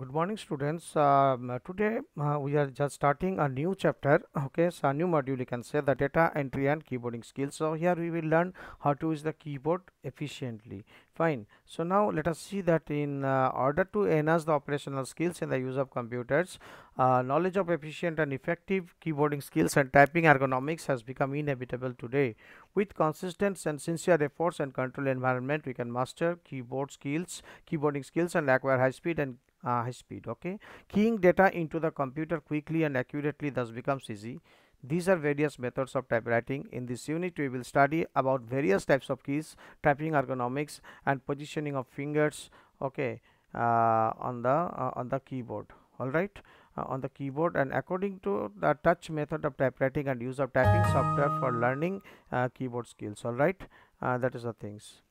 good morning students um, uh, today uh, we are just starting a new chapter okay so a new module you can say the data entry and keyboarding skills so here we will learn how to use the keyboard efficiently fine so now let us see that in uh, order to enhance the operational skills in the use of computers uh, knowledge of efficient and effective keyboarding skills and typing ergonomics has become inevitable today with consistent and sincere efforts and controlled environment we can master keyboard skills keyboarding skills and acquire high speed and uh, high speed okay keying data into the computer quickly and accurately thus becomes easy these are various methods of typewriting in this unit we will study about various types of keys typing ergonomics and positioning of fingers okay uh, on the uh, on the keyboard all right uh, on the keyboard and according to the touch method of typewriting and use of typing software for learning uh, keyboard skills all right uh, that is the things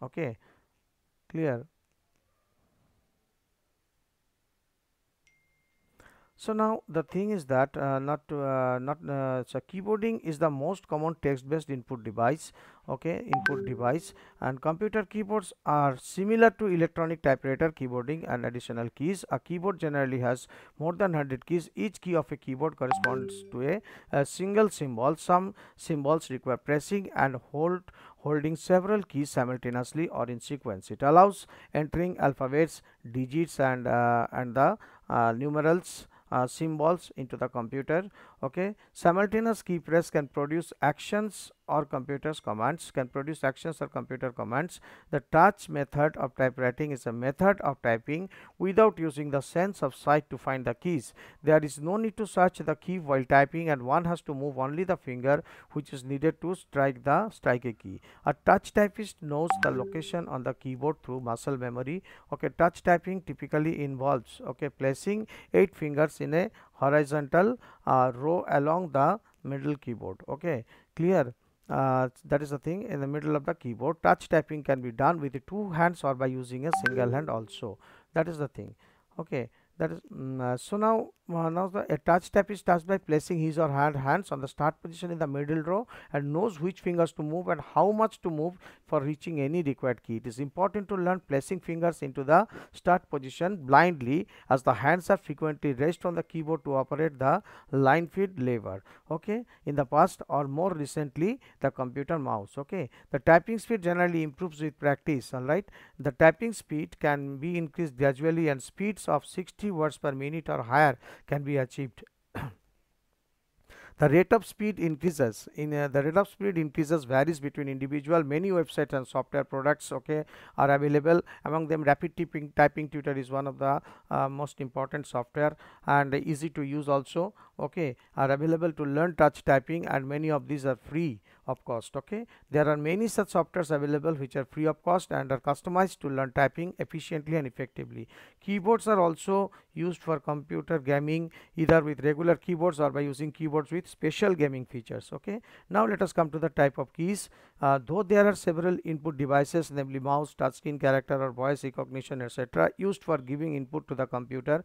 okay clear so now the thing is that uh, not uh, not uh, so keyboarding is the most common text based input device okay input device and computer keyboards are similar to electronic typewriter keyboarding and additional keys a keyboard generally has more than 100 keys each key of a keyboard corresponds to a, a single symbol some symbols require pressing and hold holding several keys simultaneously or in sequence. It allows entering alphabets, digits and, uh, and the uh, numerals uh, symbols into the computer okay simultaneous key press can produce actions or computers commands can produce actions or computer commands the touch method of typewriting is a method of typing without using the sense of sight to find the keys there is no need to search the key while typing and one has to move only the finger which is needed to strike the strike a key a touch typist knows the location on the keyboard through muscle memory okay touch typing typically involves okay placing eight fingers in a horizontal uh, row along the middle keyboard okay clear uh, that is the thing in the middle of the keyboard touch typing can be done with two hands or by using a single hand also that is the thing okay that is mm, uh, so now uh, now the a touch tap is touched by placing his or her hands on the start position in the middle row and knows which fingers to move and how much to move for reaching any required key. It is important to learn placing fingers into the start position blindly as the hands are frequently raised on the keyboard to operate the line feed lever. Okay, in the past or more recently the computer mouse. Okay, the typing speed generally improves with practice. All right, the typing speed can be increased gradually and speeds of 60 words per minute or higher can be achieved. the rate of speed increases in uh, the rate of speed increases varies between individual many websites and software products okay are available among them rapid typing typing tutor is one of the uh, most important software and easy to use also okay are available to learn touch typing and many of these are free of cost okay there are many such softwares available which are free of cost and are customized to learn typing efficiently and effectively keyboards are also used for computer gaming either with regular keyboards or by using keyboards with special gaming features okay now let us come to the type of keys uh, though there are several input devices namely mouse touchscreen character or voice recognition etc used for giving input to the computer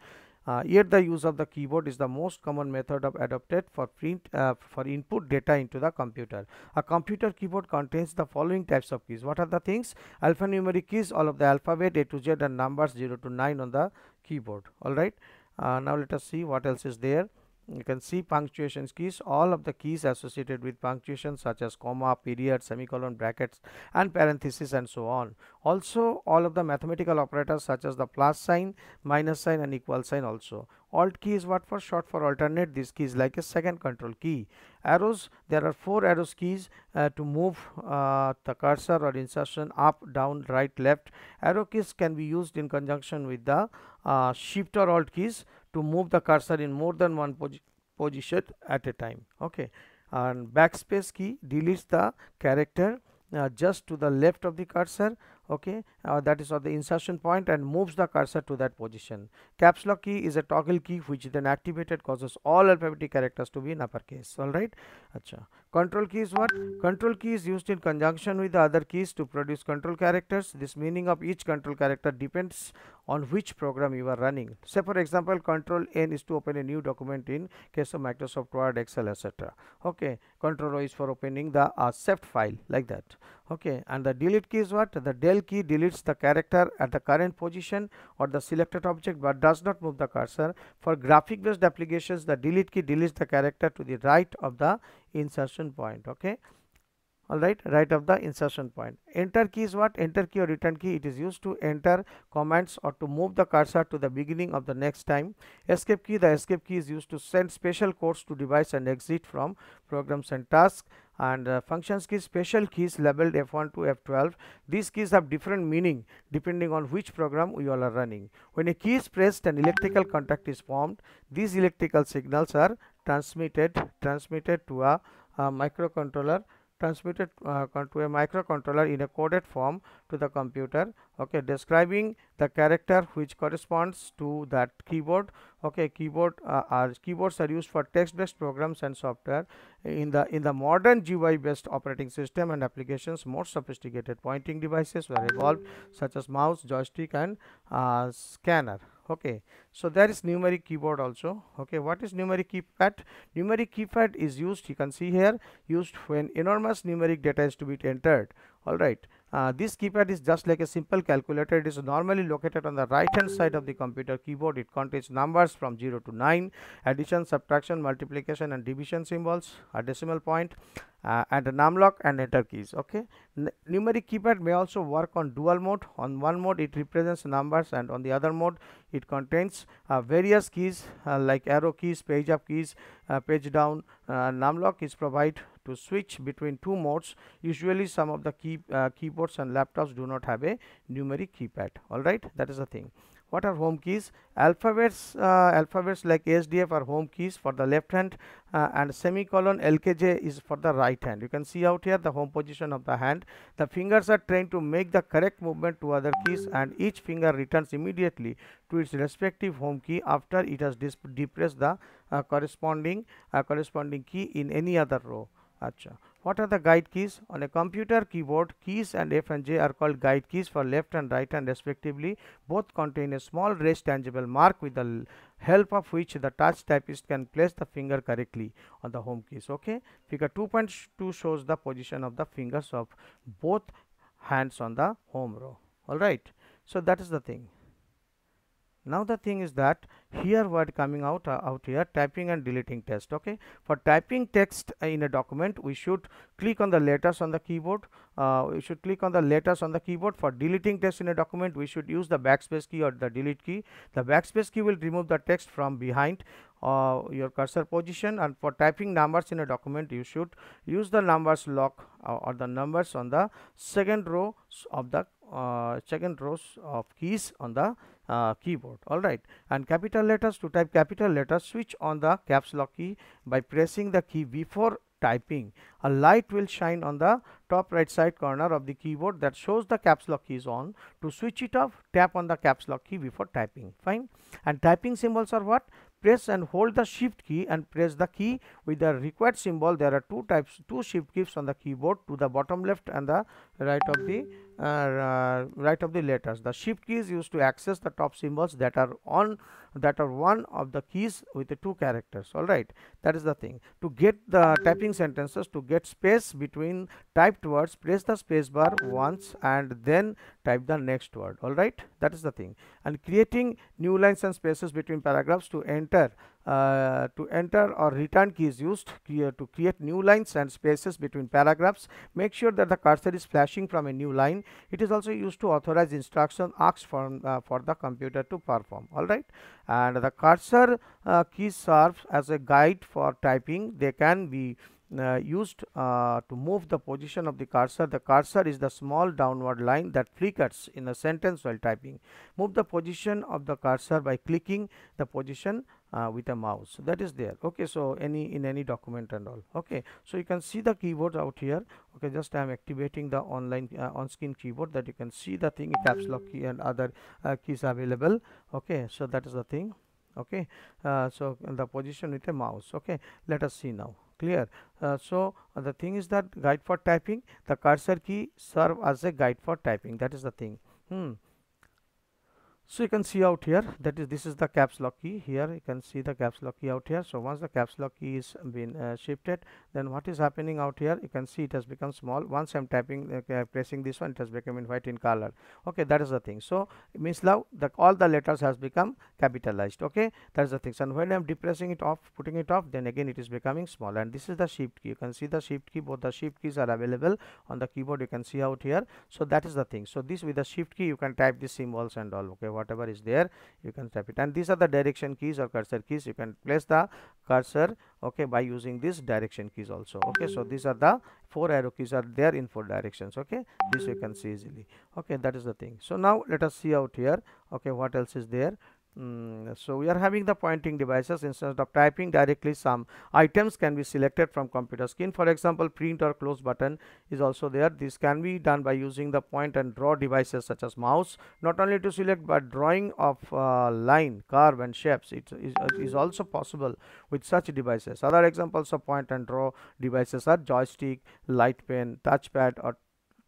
uh, yet the use of the keyboard is the most common method of adopted for print uh, for input data into the computer. A computer keyboard contains the following types of keys. What are the things? Alphanumeric keys, all of the alphabet A to Z and numbers 0 to 9 on the keyboard. All right. Uh, now let us see what else is there you can see punctuation keys all of the keys associated with punctuation such as comma period semicolon brackets and parenthesis and so on also all of the mathematical operators such as the plus sign minus sign and equal sign also alt key is what for short for alternate this key is like a second control key arrows there are four arrows keys uh, to move uh, the cursor or insertion up down right left arrow keys can be used in conjunction with the uh, shift or alt keys to move the cursor in more than one posi position at a time okay and backspace key deletes the character uh, just to the left of the cursor okay uh, that is at the insertion point and moves the cursor to that position caps lock key is a toggle key which then activated causes all alphabetic characters to be in uppercase all right Achha. control key is what control key is used in conjunction with the other keys to produce control characters this meaning of each control character depends on which program you are running say for example control n is to open a new document in case of microsoft word excel etc okay control o is for opening the saved file like that okay and the delete key is what the del L key deletes the character at the current position or the selected object but does not move the cursor. For graphic based applications the delete key deletes the character to the right of the insertion point. Okay. All right, right of the insertion point. Enter key is what? Enter key or return key. It is used to enter commands or to move the cursor to the beginning of the next time. Escape key. The escape key is used to send special codes to device and exit from programs and tasks and uh, functions keys special keys labeled f1 to f12 these keys have different meaning depending on which program we all are running when a key is pressed an electrical contact is formed these electrical signals are transmitted transmitted to a, a microcontroller transmitted uh, to a microcontroller in a coded form to the computer okay describing the character which corresponds to that keyboard okay keyboard uh, are keyboards are used for text based programs and software in the in the modern GUI based operating system and applications more sophisticated pointing devices were evolved such as mouse joystick and uh, scanner okay so there is numeric keyboard also okay what is numeric keypad numeric keypad is used you can see here used when enormous numeric data is to be entered all right uh, this keypad is just like a simple calculator it is normally located on the right hand side of the computer keyboard it contains numbers from 0 to 9 addition subtraction multiplication and division symbols a decimal point uh, and the num lock and enter keys okay N numeric keypad may also work on dual mode on one mode it represents numbers and on the other mode it contains uh, various keys uh, like arrow keys page up keys uh, page down uh, num lock is provided to switch between two modes usually some of the key uh, keyboards and laptops do not have a numeric keypad all right that is the thing what are home keys alphabets uh, alphabets like sdf are home keys for the left hand uh, and semicolon lkj is for the right hand you can see out here the home position of the hand the fingers are trained to make the correct movement to other keys and each finger returns immediately to its respective home key after it has depressed the uh, corresponding uh, corresponding key in any other row Achha. What are the guide keys? On a computer keyboard, keys and F and J are called guide keys for left and right hand respectively. Both contain a small raised tangible mark with the help of which the touch typist can place the finger correctly on the home keys. Okay. Figure 2.2 shows the position of the fingers of both hands on the home row. Alright. So that is the thing now the thing is that here what coming out uh, out here typing and deleting text okay for typing text uh, in a document we should click on the letters on the keyboard uh, we should click on the letters on the keyboard for deleting text in a document we should use the backspace key or the delete key the backspace key will remove the text from behind uh, your cursor position and for typing numbers in a document you should use the numbers lock uh, or the numbers on the second row of the uh, second rows of keys on the uh, keyboard all right and capital letters to type capital letters switch on the caps lock key by pressing the key before typing a light will shine on the top right side corner of the keyboard that shows the caps lock key is on to switch it off tap on the caps lock key before typing fine and typing symbols are what press and hold the shift key and press the key with the required symbol there are two types two shift keys on the keyboard to the bottom left and the right of the uh, uh, right of the letters the shift key is used to access the top symbols that are on that are one of the keys with the two characters all right that is the thing to get the typing sentences to get space between typed words press the space bar once and then type the next word all right that is the thing and creating new lines and spaces between paragraphs to enter uh, to enter or return key is used to create new lines and spaces between paragraphs. Make sure that the cursor is flashing from a new line. It is also used to authorize instruction asked from, uh, for the computer to perform. All right. And the cursor uh, key serves as a guide for typing. They can be uh, used uh, to move the position of the cursor. The cursor is the small downward line that flickers in a sentence while typing. Move the position of the cursor by clicking the position uh, with a mouse that is there okay so any in any document and all okay so you can see the keyboard out here okay just i am activating the online uh, on screen keyboard that you can see the thing caps lock key and other uh, keys available okay so that is the thing okay uh, so the position with a mouse okay let us see now clear uh, so uh, the thing is that guide for typing the cursor key serve as a guide for typing that is the thing hmm so you can see out here that is this is the caps lock key here you can see the caps lock key out here so once the caps lock key is been uh, shifted then what is happening out here you can see it has become small once i'm tapping uh, pressing this one it has become in white in color okay that is the thing so it means now all the letters has become capitalized okay that is the thing so and when i'm depressing it off putting it off then again it is becoming small and this is the shift key you can see the shift key both the shift keys are available on the keyboard you can see out here so that is the thing so this with the shift key you can type these symbols and all okay whatever is there you can tap it and these are the direction keys or cursor keys you can place the cursor okay by using these direction keys also okay so these are the four arrow keys are there in four directions okay this you can see easily okay that is the thing so now let us see out here okay what else is there Mm, so we are having the pointing devices instead of typing directly some items can be selected from computer screen for example print or close button is also there this can be done by using the point and draw devices such as mouse not only to select but drawing of uh, line curve and shapes it is, uh, is also possible with such devices other examples of point and draw devices are joystick light pen touchpad or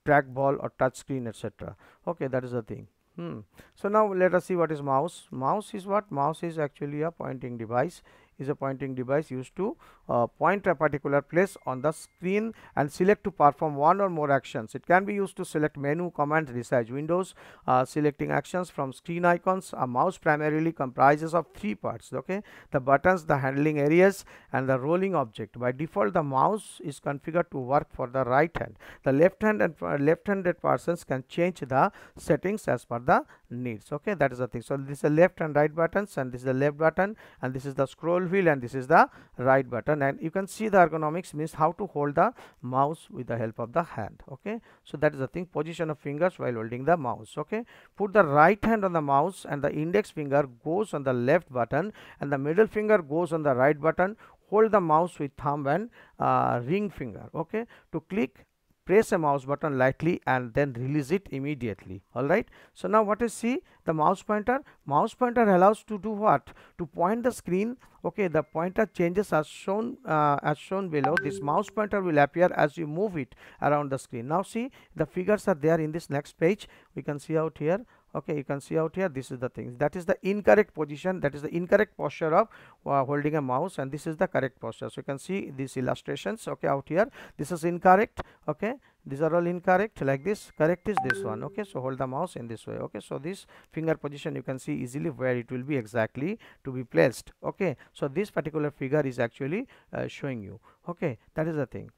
trackball or touch screen etc okay that is the thing Hmm. So, now let us see what is mouse. Mouse is what? Mouse is actually a pointing device, is a pointing device used to uh, point a particular place on the screen and select to perform one or more actions. It can be used to select menu, command, resize windows, uh, selecting actions from screen icons. A mouse primarily comprises of three parts, okay, the buttons, the handling areas and the rolling object. By default, the mouse is configured to work for the right hand. The left hand and uh, left-handed persons can change the settings as per the needs, okay, that is the thing. So, this is the left and right buttons and this is the left button and this is the scroll wheel and this is the right button hand you can see the ergonomics means how to hold the mouse with the help of the hand okay so that is the thing position of fingers while holding the mouse okay put the right hand on the mouse and the index finger goes on the left button and the middle finger goes on the right button hold the mouse with thumb and uh, ring finger okay to click press a mouse button lightly and then release it immediately alright. So now what is see? The mouse pointer. Mouse pointer allows to do what? To point the screen okay the pointer changes as shown uh, as shown below this mouse pointer will appear as you move it around the screen now see the figures are there in this next page we can see out here okay you can see out here this is the thing that is the incorrect position that is the incorrect posture of uh, holding a mouse and this is the correct posture so you can see these illustrations okay out here this is incorrect okay these are all incorrect like this correct is this one okay so hold the mouse in this way okay so this finger position you can see easily where it will be exactly to be placed okay so this particular figure is actually uh, showing you okay that is the thing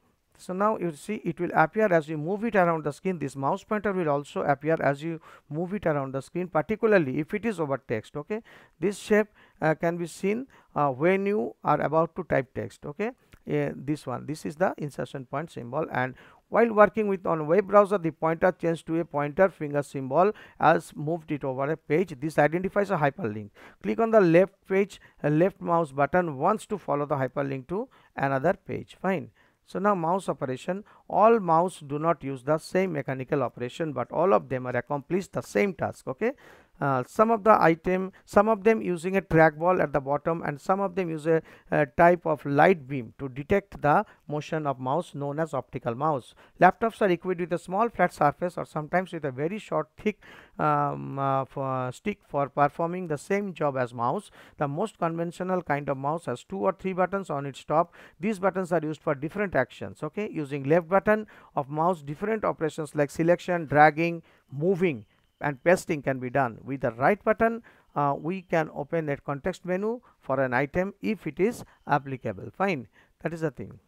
so now you see it will appear as you move it around the screen this mouse pointer will also appear as you move it around the screen particularly if it is over text okay. This shape uh, can be seen uh, when you are about to type text okay. Uh, this one this is the insertion point symbol and while working with on web browser the pointer changed to a pointer finger symbol as moved it over a page this identifies a hyperlink click on the left page uh, left mouse button once to follow the hyperlink to another page fine so now mouse operation, all mouse do not use the same mechanical operation but all of them are accomplished the same task okay. Uh, some of the item some of them using a trackball at the bottom and some of them use a, a type of light beam to detect the motion of mouse known as optical mouse laptops are equipped with a small flat surface or sometimes with a very short thick um, uh, for stick for performing the same job as mouse the most conventional kind of mouse has two or three buttons on its top these buttons are used for different actions okay using left button of mouse different operations like selection dragging moving and pasting can be done with the right button uh, we can open that context menu for an item if it is applicable fine that is the thing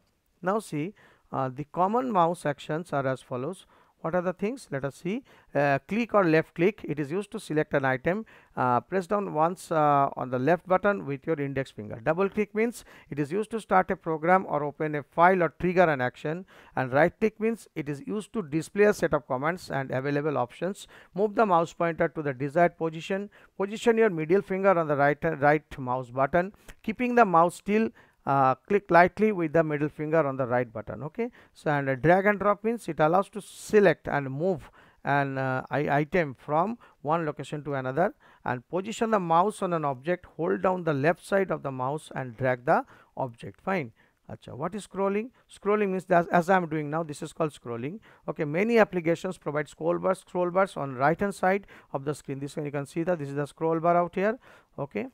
now see uh, the common mouse actions are as follows what are the things let us see uh, click or left click it is used to select an item uh, press down once uh, on the left button with your index finger double click means it is used to start a program or open a file or trigger an action and right click means it is used to display a set of commands and available options move the mouse pointer to the desired position position your middle finger on the right right mouse button keeping the mouse still uh, click lightly with the middle finger on the right button okay so and uh, drag and drop means it allows to select and move an uh, item from one location to another and position the mouse on an object hold down the left side of the mouse and drag the object fine Achha, what is scrolling? Scrolling means that as I am doing now, this is called scrolling. Okay, many applications provide scroll bars, scroll bars on right hand side of the screen. This one you can see that this is the scroll bar out here. Okay,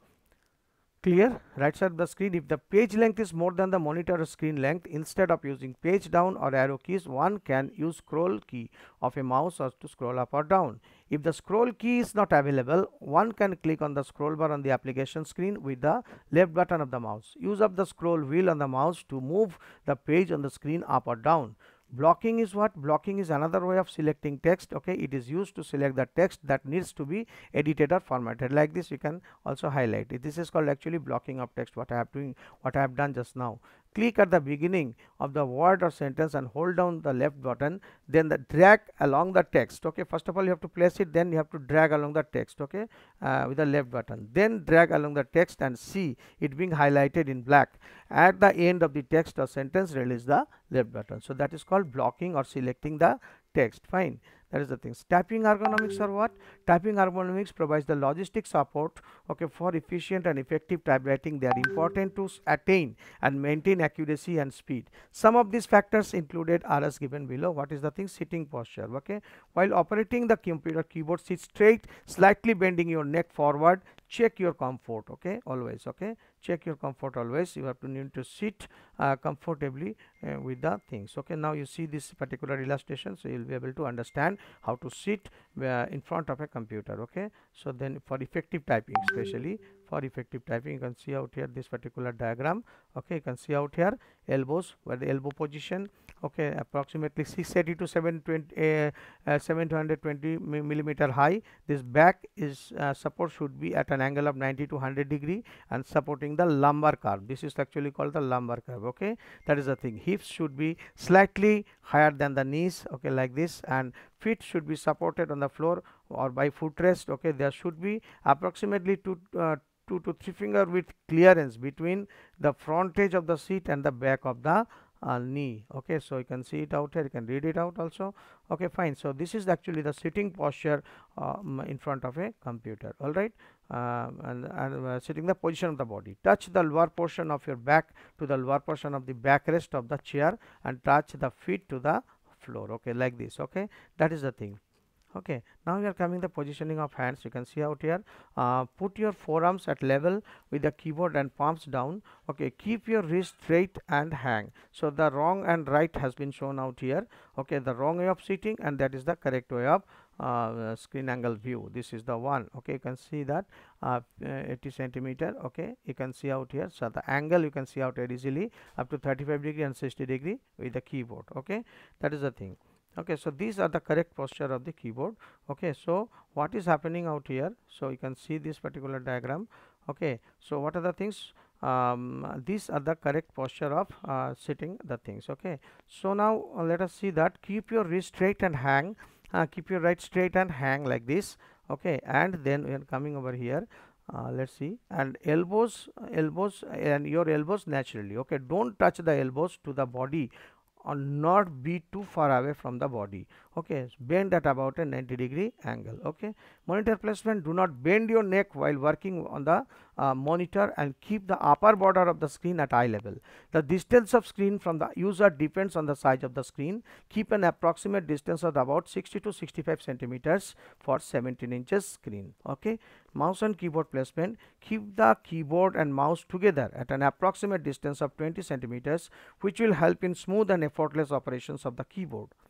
clear right side of the screen if the page length is more than the monitor screen length instead of using page down or arrow keys one can use scroll key of a mouse or to scroll up or down if the scroll key is not available one can click on the scroll bar on the application screen with the left button of the mouse use up the scroll wheel on the mouse to move the page on the screen up or down blocking is what blocking is another way of selecting text okay it is used to select the text that needs to be edited or formatted like this you can also highlight it this is called actually blocking of text what i have doing what i have done just now click at the beginning of the word or sentence and hold down the left button then the drag along the text okay first of all you have to place it then you have to drag along the text okay uh, with the left button then drag along the text and see it being highlighted in black at the end of the text or sentence release the left button so that is called blocking or selecting the text fine that is the thing. tapping ergonomics are what tapping ergonomics provides the logistic support okay for efficient and effective typewriting they are important to attain and maintain accuracy and speed some of these factors included are as given below what is the thing sitting posture okay while operating the computer keyboard sit straight slightly bending your neck forward check your comfort okay always okay check your comfort always you have to need to sit uh, comfortably uh, with the things okay now you see this particular illustration so you'll be able to understand how to sit uh, in front of a computer okay so then for effective typing especially for effective typing you can see out here this particular diagram okay you can see out here elbows where the elbow position okay approximately 680 to 720 eh, eh, uh, uh, 720 millimeter high this back is uh, support should be at an angle of 90 to 100 degree and supporting the lumbar curve this is actually called the lumbar curve okay that is the thing hips should be slightly higher than the knees okay like this and feet should be supported on the floor or by footrest okay there should be approximately 2 uh, 2 to 3 finger width clearance between the front edge of the seat and the back of the uh, knee okay so you can see it out here you can read it out also okay fine so this is actually the sitting posture um, in front of a computer all right um, and, and uh, sitting the position of the body touch the lower portion of your back to the lower portion of the backrest of the chair and touch the feet to the floor okay like this okay that is the thing okay now we are coming the positioning of hands you can see out here uh, put your forearms at level with the keyboard and palms down okay keep your wrist straight and hang so the wrong and right has been shown out here okay the wrong way of sitting and that is the correct way of uh, screen angle view this is the one okay you can see that uh, uh, 80 centimeter okay you can see out here so the angle you can see out here easily up to 35 degree and 60 degree with the keyboard okay that is the thing okay so these are the correct posture of the keyboard okay so what is happening out here so you can see this particular diagram okay so what are the things um, these are the correct posture of uh, sitting the things okay so now uh, let us see that keep your wrist straight and hang uh, keep your right straight and hang like this okay and then we are coming over here uh, let's see and elbows elbows and your elbows naturally okay don't touch the elbows to the body or not be too far away from the body okay bend at about a 90 degree angle okay monitor placement do not bend your neck while working on the uh, monitor and keep the upper border of the screen at eye level the distance of screen from the user depends on the size of the screen keep an approximate distance of about 60 to 65 centimeters for 17 inches screen okay mouse and keyboard placement keep the keyboard and mouse together at an approximate distance of 20 centimeters which will help in smooth and effortless operations of the keyboard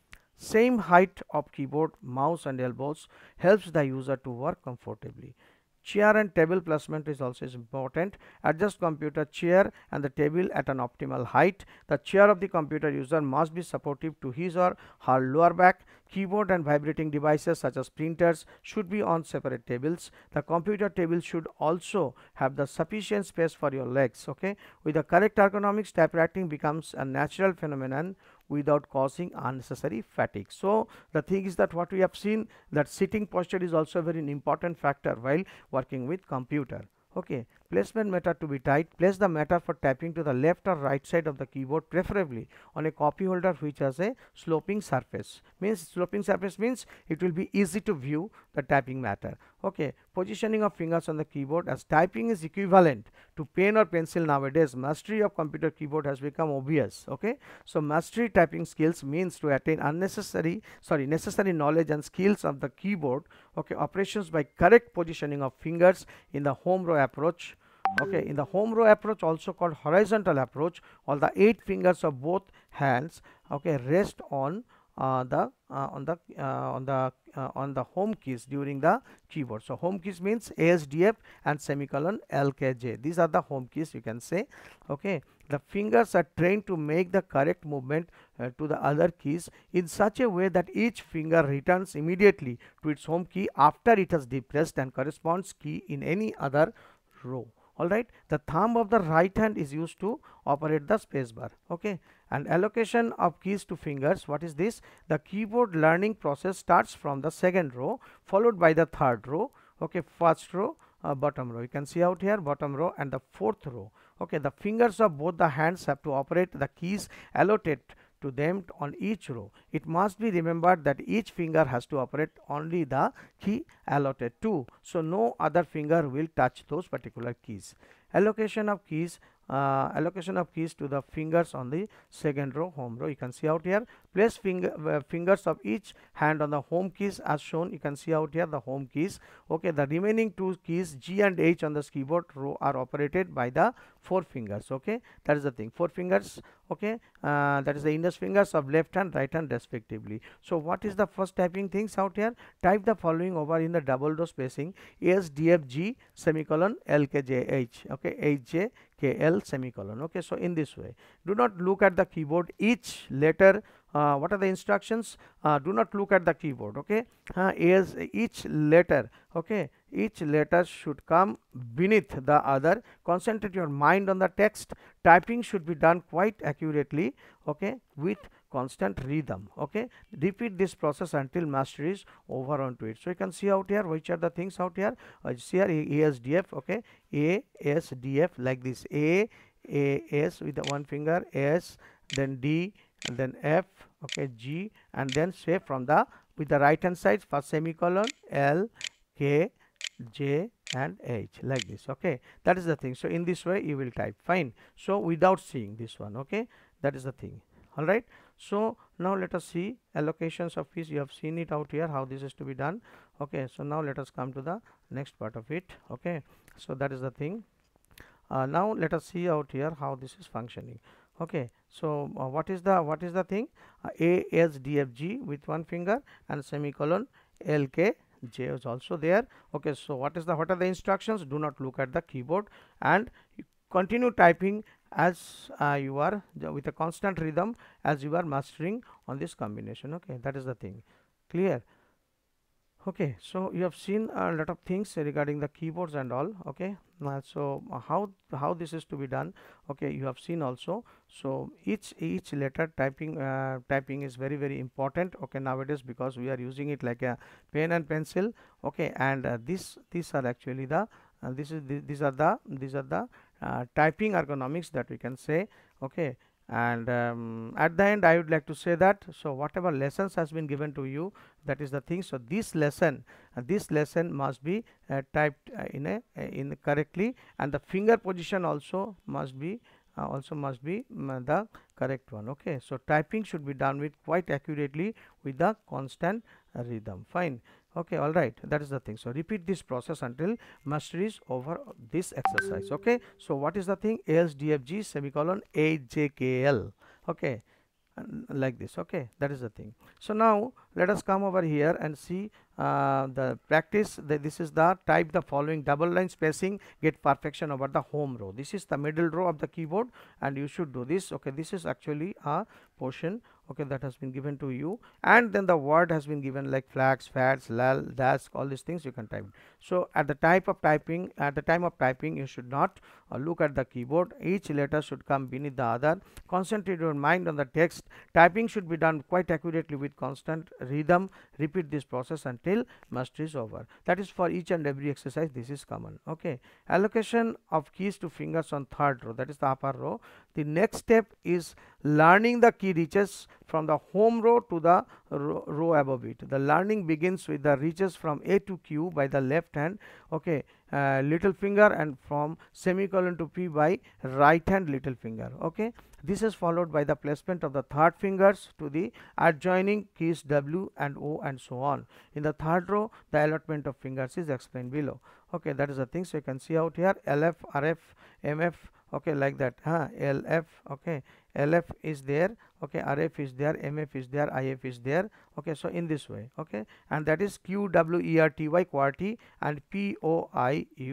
same height of keyboard, mouse and elbows helps the user to work comfortably. Chair and table placement is also important. Adjust computer chair and the table at an optimal height. The chair of the computer user must be supportive to his or her lower back. Keyboard and vibrating devices such as printers should be on separate tables. The computer table should also have the sufficient space for your legs. Okay, With the correct ergonomics, typewriting becomes a natural phenomenon without causing unnecessary fatigue. So, the thing is that what we have seen that sitting posture is also a very important factor while working with computer. Okay. Placement matter to be tight, place the matter for tapping to the left or right side of the keyboard preferably on a copy holder which has a sloping surface. Means sloping surface means it will be easy to view the tapping matter okay positioning of fingers on the keyboard as typing is equivalent to pen or pencil nowadays mastery of computer keyboard has become obvious okay so mastery typing skills means to attain unnecessary sorry necessary knowledge and skills of the keyboard okay operations by correct positioning of fingers in the home row approach okay in the home row approach also called horizontal approach all the eight fingers of both hands okay rest on uh, the uh, on the uh, on the on the home keys during the keyboard. So home keys means ASDF and semicolon LKJ. These are the home keys you can say. Okay, the fingers are trained to make the correct movement uh, to the other keys in such a way that each finger returns immediately to its home key after it has depressed and corresponds key in any other row. All right, the thumb of the right hand is used to operate the spacebar. Okay, and allocation of keys to fingers what is this the keyboard learning process starts from the second row followed by the third row okay first row uh, bottom row you can see out here bottom row and the fourth row okay the fingers of both the hands have to operate the keys allotted to them on each row. It must be remembered that each finger has to operate only the key allotted to. So, no other finger will touch those particular keys. Allocation of keys uh, allocation of keys to the fingers on the second row home row you can see out here place finger uh, fingers of each hand on the home keys as shown you can see out here the home keys okay the remaining two keys g and h on the keyboard row are operated by the four fingers okay that is the thing four fingers okay uh, that is the index fingers of left hand right hand respectively so what is the first typing things out here type the following over in the double row spacing s d f g semicolon l k j h okay h j KL semicolon. Okay, so in this way, do not look at the keyboard. Each letter, uh, what are the instructions? Uh, do not look at the keyboard. Okay, uh, is each letter. Okay, each letter should come beneath the other. Concentrate your mind on the text. Typing should be done quite accurately. Okay, with constant rhythm okay repeat this process until mastery is over onto it so you can see out here which are the things out here uh, see here ASDF okay ASDF like this A A S with the one finger S then D and then F okay G and then say from the with the right hand side first semicolon L K J and H like this okay that is the thing so in this way you will type fine so without seeing this one okay that is the thing all right so now let us see allocations of fees you have seen it out here how this is to be done okay so now let us come to the next part of it okay so that is the thing uh, now let us see out here how this is functioning okay so uh, what is the what is the thing uh, a s d f g with one finger and semicolon l k j is also there okay so what is the what are the instructions do not look at the keyboard and continue typing as uh, you are with a constant rhythm as you are mastering on this combination okay that is the thing clear okay so you have seen a lot of things regarding the keyboards and all okay uh, so uh, how how this is to be done okay you have seen also so each each letter typing uh, typing is very very important okay nowadays because we are using it like a pen and pencil okay and uh, this these are actually the uh, this is th these are the these are the uh, typing ergonomics that we can say okay and um, at the end I would like to say that so whatever lessons has been given to you that is the thing so this lesson uh, this lesson must be uh, typed uh, in a uh, in correctly and the finger position also must be uh, also must be um, the correct one okay so typing should be done with quite accurately with the constant rhythm fine okay all right that is the thing so repeat this process until mastery is over this exercise okay so what is the thing lsdfg semicolon ajkl okay like this okay that is the thing so now let us come over here and see uh, the practice the, this is the type the following double line spacing get perfection over the home row this is the middle row of the keyboard and you should do this okay this is actually a portion okay that has been given to you and then the word has been given like flags fads lal dash all these things you can type so at the type of typing at the time of typing you should not uh, look at the keyboard each letter should come beneath the other concentrate your mind on the text typing should be done quite accurately with constant rhythm repeat this process until mastery is over that is for each and every exercise this is common okay allocation of keys to fingers on third row that is the upper row the next step is learning the key reaches from the home row to the row, row above it the learning begins with the reaches from a to q by the left hand okay uh, little finger and from semicolon to p by right hand little finger okay this is followed by the placement of the third fingers to the adjoining keys W and O and so on. In the third row, the allotment of fingers is explained below. Okay, that is the thing. So you can see out here LF, RF, MF, okay, like that. Huh? LF, okay, LF is there, okay, RF is there, MF is there, IF is there, okay, so in this way, okay, and that is QWERTY QWERTY and POIUY,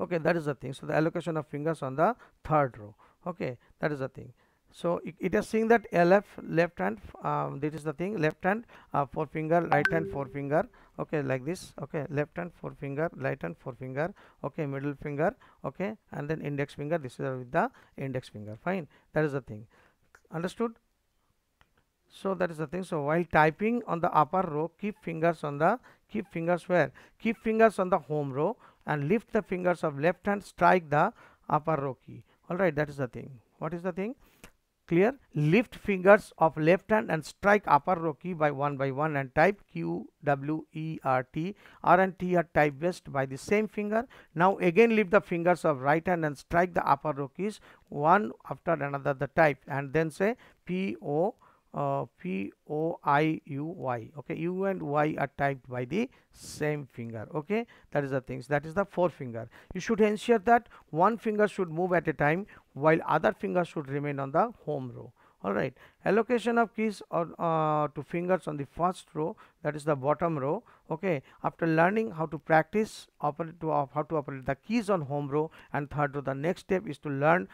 okay, that is the thing. So the allocation of fingers on the third row okay that is the thing so it, it is saying that lf left hand um, this is the thing left hand uh, finger. right hand four finger. okay like this okay left hand four finger. right hand finger. okay middle finger okay and then index finger this is with the index finger fine that is the thing understood so that is the thing so while typing on the upper row keep fingers on the keep fingers where keep fingers on the home row and lift the fingers of left hand strike the upper row key all right that is the thing what is the thing clear lift fingers of left hand and strike upper row key by one by one and type q w e r t r and t are type best by the same finger now again lift the fingers of right hand and strike the upper row keys one after another the type and then say p o uh, P O I U Y. Okay, U and Y are typed by the same finger. Okay, that is the things. That is the forefinger. You should ensure that one finger should move at a time, while other finger should remain on the home row. All right. Allocation of keys or uh, to fingers on the first row, that is the bottom row. Okay. After learning how to practice operate to uh, how to operate the keys on home row and third row, the next step is to learn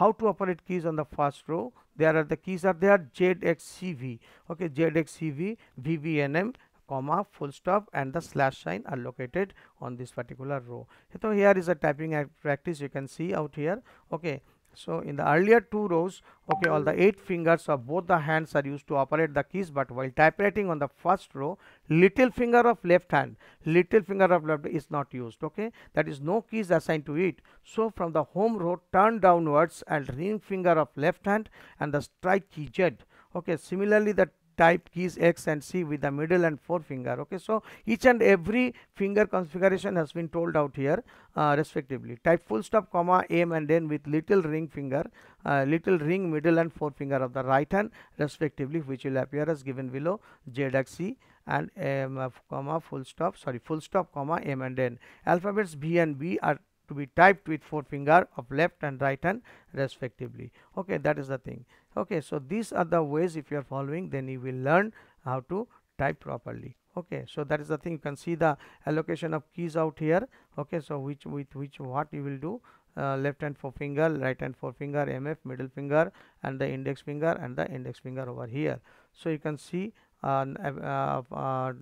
how to operate keys on the first row there are the keys are there zxcv okay zxcv vbnm comma full stop and the slash sign are located on this particular row so here is a typing practice you can see out here okay so, in the earlier two rows, okay, all the eight fingers of both the hands are used to operate the keys, but while typewriting on the first row, little finger of left hand, little finger of left is not used, okay, that is no keys assigned to it. So, from the home row, turn downwards and ring finger of left hand and the strike key Z, okay. Similarly, the type keys X and C with the middle and forefinger. Okay, so each and every finger configuration has been told out here uh, respectively. Type full stop, comma, M, and then with little ring finger, uh, little ring, middle and forefinger of the right hand respectively which will appear as given below JDAC and M, uh, comma full stop sorry full stop comma m and n alphabets b and b are to be typed with forefinger of left and right hand respectively okay that is the thing okay so these are the ways if you are following then you will learn how to type properly okay so that is the thing you can see the allocation of keys out here okay so which with which what you will do uh, left hand forefinger right hand forefinger mf middle finger and the index finger and the index finger over here so you can see uh, uh, uh, uh,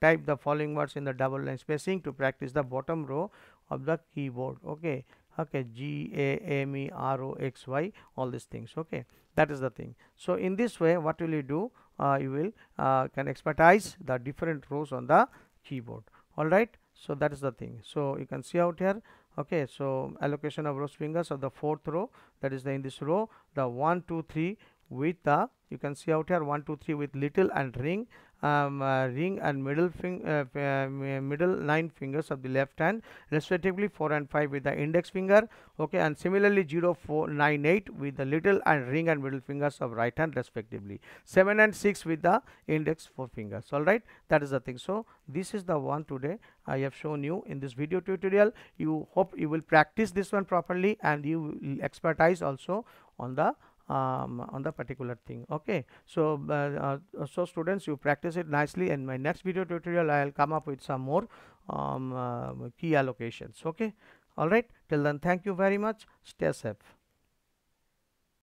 type the following words in the double line spacing to practice the bottom row of the keyboard okay okay G A M E R O X Y all these things okay that is the thing so in this way what will you do uh, you will uh, can expertise the different rows on the keyboard all right so that is the thing so you can see out here okay so allocation of rows fingers of the fourth row that is the in this row the one two three with the you can see out here one two three with little and ring um, uh, ring and middle fing uh, uh, middle nine fingers of the left hand respectively 4 and 5 with the index finger okay and similarly 0 4 9 8 with the little and ring and middle fingers of right hand respectively 7 and 6 with the index four fingers all right that is the thing so this is the one today i have shown you in this video tutorial you hope you will practice this one properly and you will expertise also on the um, on the particular thing okay so uh, uh, so students you practice it nicely and my next video tutorial i'll come up with some more um, uh, key allocations okay all right till then thank you very much stay safe